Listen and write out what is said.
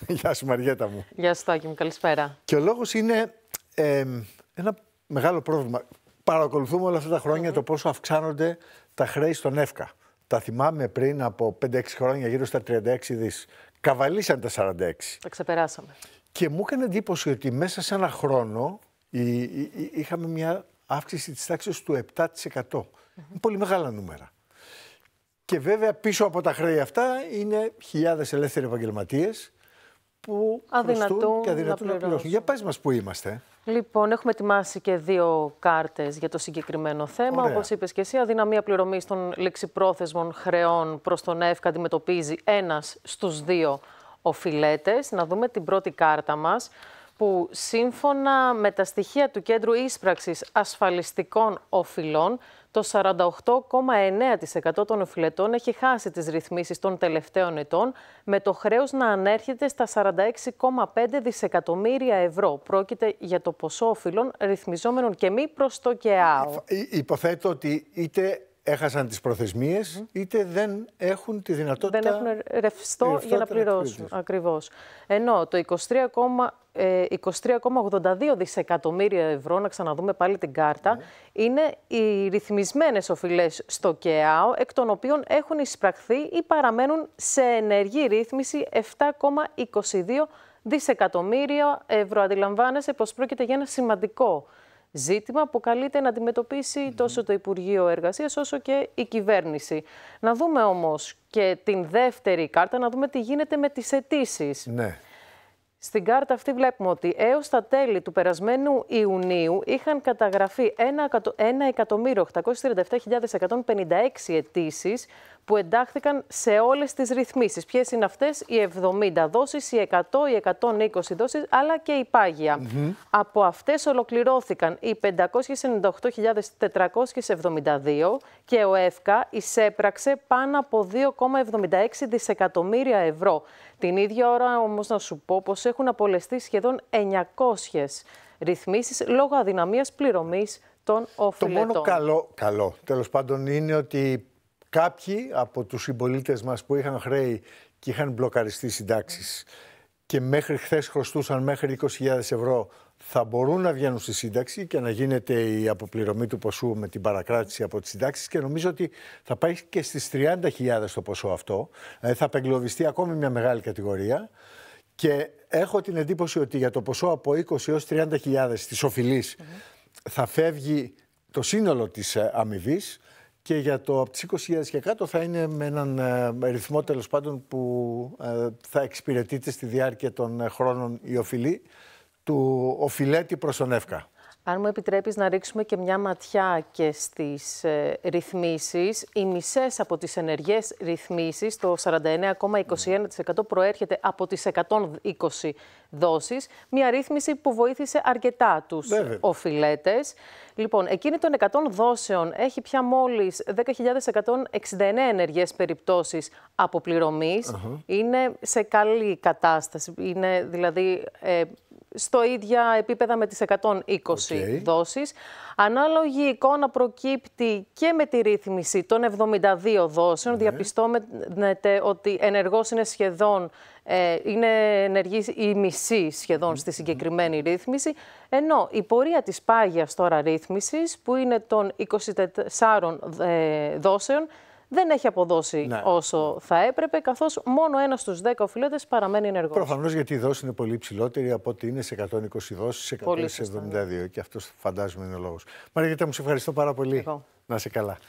Γεια σου Μαριέτα μου. Γεια σου Τάκη μου, καλησπέρα. Και ο λόγος είναι ε, ένα μεγάλο πρόβλημα. Παρακολουθούμε όλα αυτά τα χρόνια το πόσο αυξάνονται τα χρέη στον ΕΦΚΑ. Τα θυμάμαι πριν από 5-6 χρόνια γύρω στα 36 δις. Καβαλήσαν τα 46. Τα ξεπεράσαμε. Και μου έκανε εντύπωση ότι μέσα σε ένα χρόνο η, η, η, είχαμε μια αύξηση της τάξης του 7%. πολύ μεγάλα νούμερα. Και βέβαια πίσω από τα χρέη αυτά είναι χιλιάδες ελεύθεροι επαγγελματίες που αδυνατούν και αδυνατούν να, πληρώσουν. Για πες μας που είμαστε. Λοιπόν, έχουμε ετοιμάσει και δύο κάρτες για το συγκεκριμένο θέμα. Όπως είπες και εσύ, αδυναμία πληρωμής των λεξιπρόθεσμων χρεών προς τον ΕΦΚΑ αντιμετωπίζει ένας στους δύο οφειλέτες. Να δούμε την πρώτη κάρτα μας που σύμφωνα με τα στοιχεία του Κέντρου Ίσπραξης Ασφαλιστικών Οφειλών, το 48,9% των οφειλετών έχει χάσει τις ρυθμίσεις των τελευταίων ετών, με το χρέος να ανέρχεται στα 46,5 δισεκατομμύρια ευρώ. Πρόκειται για το ποσό οφειλών ρυθμιζόμενων και μη προς το ΚΕΑΟ. Υποθέτω ότι είτε έχασαν τις προθεσμίες, mm. είτε δεν έχουν τη δυνατότητα... Δεν έχουν ρευστό, για να πληρώσουν, ακριβώς. Ενώ το 23,82 ε, δισεκατομμύρια ευρώ, να ξαναδούμε πάλι την κάρτα, ναι. είναι οι ρυθμισμένες οφειλές στο ΚΕΑΟ, εκ των οποίων έχουν εισπραχθεί ή παραμένουν σε ενεργή ρύθμιση 7,22 δισεκατομμύρια ευρώ. Αντιλαμβάνεσαι πως πρόκειται για ένα σημαντικό ζήτημα που καλείται να αντιμετωπίσει τόσο το Υπουργείο Εργασίας όσο και η κυβέρνηση. Να δούμε όμως και την δεύτερη κάρτα, να δούμε τι γίνεται με τις αιτήσεις. Ναι. Στην κάρτα αυτή βλέπουμε ότι έως τα τέλη του περασμένου Ιουνίου είχαν καταγραφεί 1.837.156 αιτήσεις που εντάχθηκαν σε όλες τις ρυθμίσεις. Ποιες είναι αυτές, οι 70 δόσεις, οι 100, οι 120 δόσεις, αλλά και η πάγια. Από αυτές ολοκληρώθηκαν οι 598.472 και ο ΕΦΚΑ εισέπραξε πάνω από 2,76 δισεκατομμύρια ευρώ. Την ίδια ώρα όμως να σου πω πως έχουν απολεστεί σχεδόν 900 ρυθμίσεις λόγω αδυναμίας πληρωμής των οφειλετών. Το μόνο καλό, καλό τέλος πάντων είναι ότι κάποιοι από τους συμπολίτες μας που είχαν χρέη και είχαν μπλοκαριστεί συντάξεις και μέχρι χθες χρωστούσαν μέχρι 20.000 ευρώ θα μπορούν να βγαίνουν στη σύνταξη και να γίνεται η αποπληρωμή του ποσού με την παρακράτηση από τις συντάξεις και νομίζω ότι θα πάει και στις 30.000 το ποσό αυτό. Ε, θα απεγκλωβιστεί ακόμη μια μεγάλη κατηγορία και έχω την εντύπωση ότι για το ποσό από 20 έως 30.000 της οφειλής θα φεύγει το σύνολο της ε, αμοιβής και για το από τις 20.000 και κάτω θα είναι με έναν ε, ρυθμό τέλος πάντων που ε, θα εξυπηρετείται στη διάρκεια των ε, χρόνων η οφειλή του οφειλέτη προς τον ΕΦΚΑ. Αν μου επιτρέπεις να ρίξουμε και μια ματιά και στις ε, ρυθμίσεις, οι μισές από τις ενεργές ρυθμίσεις, το 49,21% προέρχεται από τις 120 δόσεις, μια ρύθμιση που βοήθησε αρκετά τους Βέβαια. Λοιπόν, εκείνη των 100 δόσεων έχει πια μόλις 10.169 ενεργές περιπτώσεις αποπληρωμής. Uh Είναι σε καλή κατάσταση, είναι δηλαδή... Ε, στο ίδια επίπεδα με τις 120 okay. δόσεις. Ανάλογη εικόνα προκύπτει και με τη ρύθμιση των 72 δόσεων. Ναι. Διαπιστώνεται ότι ενεργός είναι σχεδόν ε, είναι ενεργής η μισή σχεδόν στη συγκεκριμένη ρύθμιση, ενώ η πορεία της πάγιας τώρα ρύθμισης, που είναι των 24 ε, δόσεων, δεν έχει αποδώσει ναι. όσο θα έπρεπε, καθώς μόνο ένας στους 10 οφειλέτες παραμένει ενεργός. Προφανώς γιατί η δόση είναι πολύ ψηλότερη από ότι είναι σε 120 δόσεις, σε 172. Και αυτός φαντάζομαι είναι ο λόγος. Μαργαρίτα, μου σε ευχαριστώ πάρα πολύ. Να σε καλά.